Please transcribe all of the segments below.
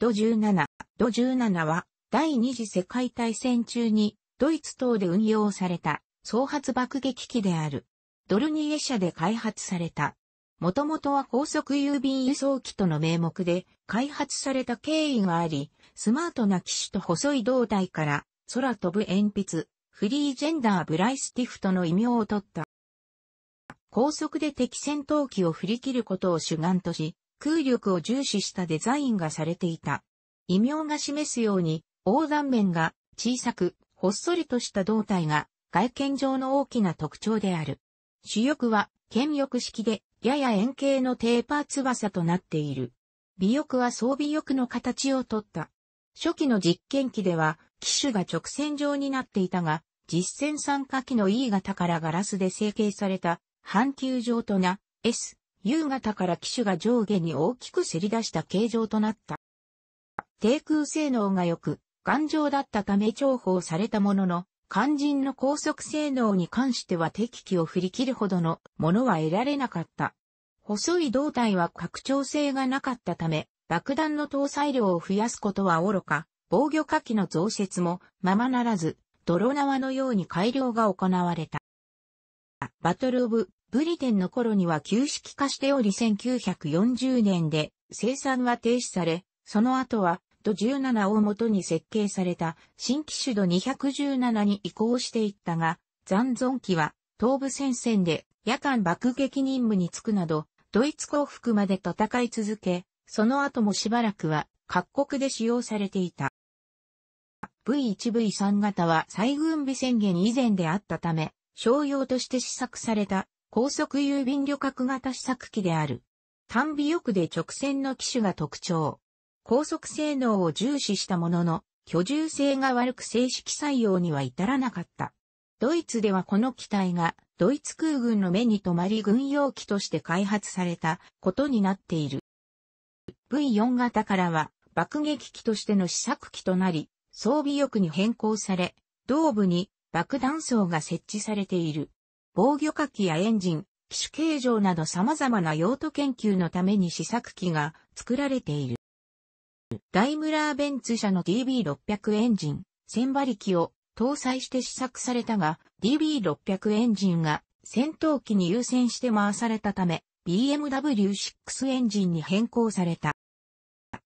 ド17。ド17は、第二次世界大戦中に、ドイツ等で運用された、総発爆撃機である。ドルニエ社で開発された。もともとは高速郵便輸送機との名目で開発された経緯があり、スマートな機種と細い胴体から空飛ぶ鉛筆、フリージェンダーブライスティフトの異名を取った。高速で敵戦闘機を振り切ることを主眼とし、空力を重視したデザインがされていた。異名が示すように、横断面が小さく、ほっそりとした胴体が外見上の大きな特徴である。主翼は剣翼式で、やや円形のテーパー翼となっている。尾翼は装備翼の形をとった。初期の実験機では、機種が直線状になっていたが、実戦参加機の E 型からガラスで成形された、半球状とな、S、夕方から機種が上下に大きくせり出した形状となった。低空性能が良く、頑丈だったため重宝されたものの、肝心の高速性能に関しては敵機を振り切るほどのものは得られなかった。細い胴体は拡張性がなかったため、爆弾の搭載量を増やすことは愚か、防御火器の増設もままならず、泥縄のように改良が行われた。バトル・オブ・ブリテンの頃には旧式化しており1940年で生産は停止され、その後はド17をもとに設計された新機種ド217に移行していったが、残存機は東部戦線で夜間爆撃任務に就くなど、ドイツ降伏まで戦い続け、その後もしばらくは各国で使用されていた。V1V3 型は再軍備宣言以前であったため、商用として試作された高速郵便旅客型試作機である。単尾翼で直線の機種が特徴。高速性能を重視したものの、居住性が悪く正式採用には至らなかった。ドイツではこの機体がドイツ空軍の目に留まり軍用機として開発されたことになっている。V4 型からは爆撃機としての試作機となり、装備翼に変更され、胴部に爆弾層が設置されている。防御火器やエンジン、機種形状など様々な用途研究のために試作機が作られている。ダイムラーベンツ社の DB600 エンジン、千馬力を搭載して試作されたが、DB600 エンジンが戦闘機に優先して回されたため、BMW6 エンジンに変更された。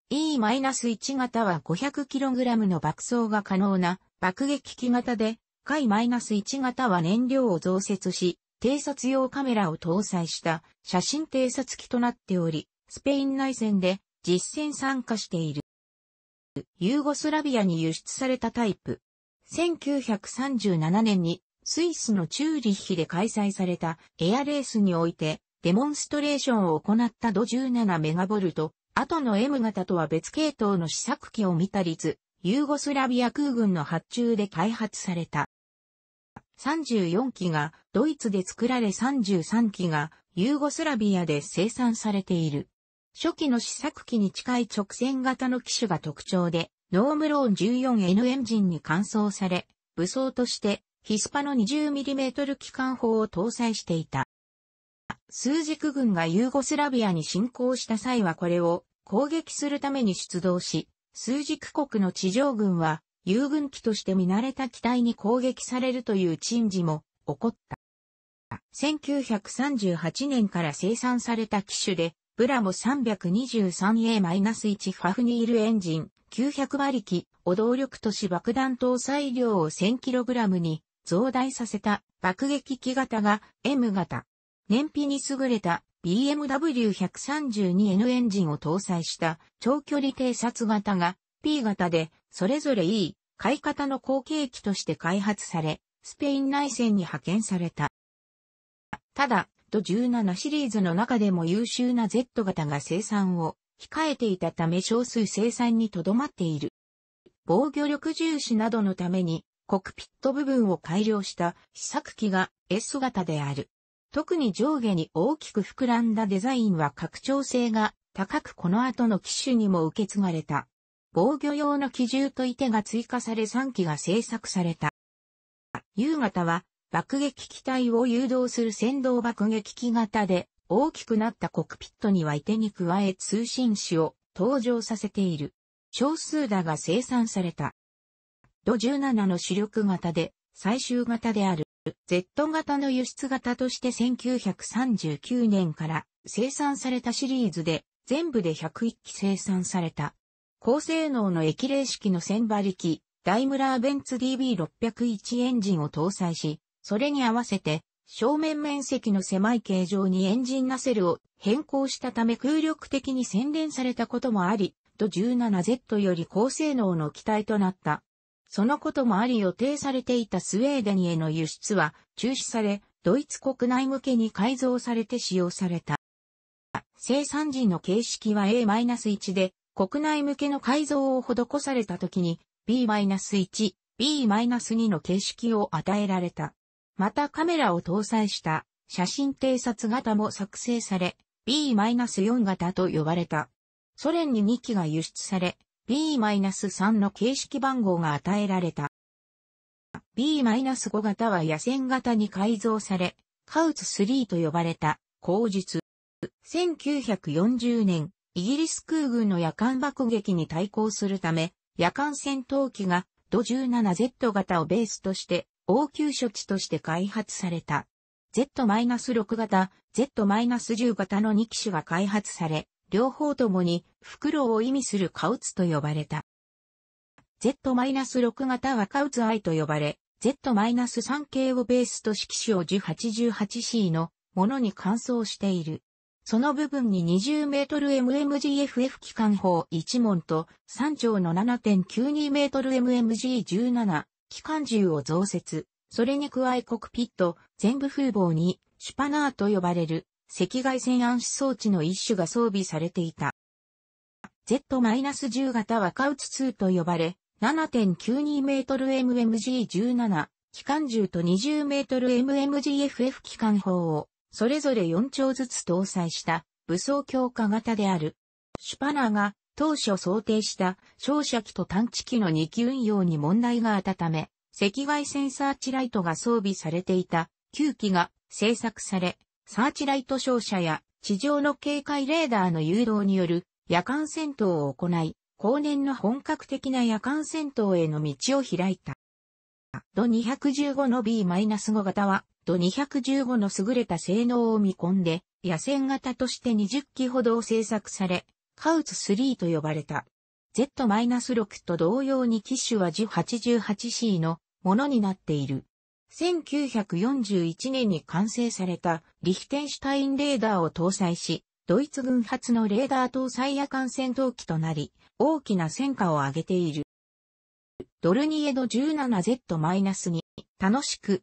E-1 型は 500kg の爆走が可能な爆撃機型でナス1型は燃料を増設し、偵察用カメラを搭載した写真偵察機となっており、スペイン内戦で実戦参加している。ユーゴスラビアに輸出されたタイプ。1937年にスイスのチューリッヒで開催されたエアレースにおいてデモンストレーションを行ったド17メガボルト、後の M 型とは別系統の試作機を見た率、ユーゴスラビア空軍の発注で開発された。34機がドイツで作られ33機がユーゴスラビアで生産されている。初期の試作機に近い直線型の機種が特徴で、ノームローン 14N エンジンに換装され、武装としてヒスパの 20mm 機関砲を搭載していた。数軸軍がユーゴスラビアに侵攻した際はこれを攻撃するために出動し、数軸国の地上軍は遊軍機として見慣れた機体に攻撃されるという珍事も起こった。1938年から生産された機種で、ブラモ 323A-1 ファフニールエンジン900馬力を動力都市爆弾搭載量を 1000kg に増大させた爆撃機型が M 型。燃費に優れた BMW132N エンジンを搭載した長距離偵察型が P 型でそれぞれ E、買い方の後継機として開発され、スペイン内戦に派遣された。ただ、ド17シリーズの中でも優秀な Z 型が生産を控えていたため少数生産にとどまっている。防御力重視などのために、コクピット部分を改良した試作機が S 型である。特に上下に大きく膨らんだデザインは拡張性が高くこの後の機種にも受け継がれた。防御用の機銃と射手が追加され3機が製作された。夕方は爆撃機体を誘導する先導爆撃機型で大きくなったコックピットには射手に加え通信士を登場させている。少数だが生産された。ド17の主力型で最終型である Z 型の輸出型として1939年から生産されたシリーズで全部で101機生産された。高性能の液冷式の1000馬力、ダイムラーベンツ DB601 エンジンを搭載し、それに合わせて、正面面積の狭い形状にエンジンナセルを変更したため空力的に洗練されたこともあり、と 17Z より高性能の機体となった。そのこともあり予定されていたスウェーデンへの輸出は中止され、ドイツ国内向けに改造されて使用された。生産時の形式は A-1 で、国内向けの改造を施された時に B-1、B-2 の形式を与えられた。またカメラを搭載した写真偵察型も作成され B-4 型と呼ばれた。ソ連に2機が輸出され B-3 の形式番号が与えられた。B-5 型は野戦型に改造され、カウツ3と呼ばれた、後日。1940年、イギリス空軍の夜間爆撃に対抗するため、夜間戦闘機がド 17Z 型をベースとして応急処置として開発された。Z-6 型、Z-10 型の2機種が開発され、両方ともに袋を意味するカウツと呼ばれた。Z-6 型はカウツ I と呼ばれ、Z-3 系をベースと式種を 1088C のものに換装している。その部分に 20m mmgff 機関砲1門と3丁の 7.92mmmg17 機関銃を増設。それに加えコクピット、全部風防にシュパナーと呼ばれる赤外線暗視装置の一種が装備されていた。Z-10 型若打2と呼ばれ、7.92mmMMG17 機関銃と 20mmMMGFF 機関砲をそれぞれ4丁ずつ搭載した武装強化型である。シュパナーが当初想定した照射機と探知機の2機運用に問題があったため、赤外線サーチライトが装備されていた9機が製作され、サーチライト照射や地上の警戒レーダーの誘導による夜間戦闘を行い、後年の本格的な夜間戦闘への道を開いた。ド215の B-5 型はド215の優れた性能を見込んで、野戦型として20機ほどを製作され、カウツ3と呼ばれた。Z-6 と同様に機種は 1088C のものになっている。1941年に完成されたリヒテンシュタインレーダーを搭載し、ドイツ軍発のレーダー搭載夜間戦闘機となり、大きな戦果を上げている。ドルニエド 17Z-2 楽しく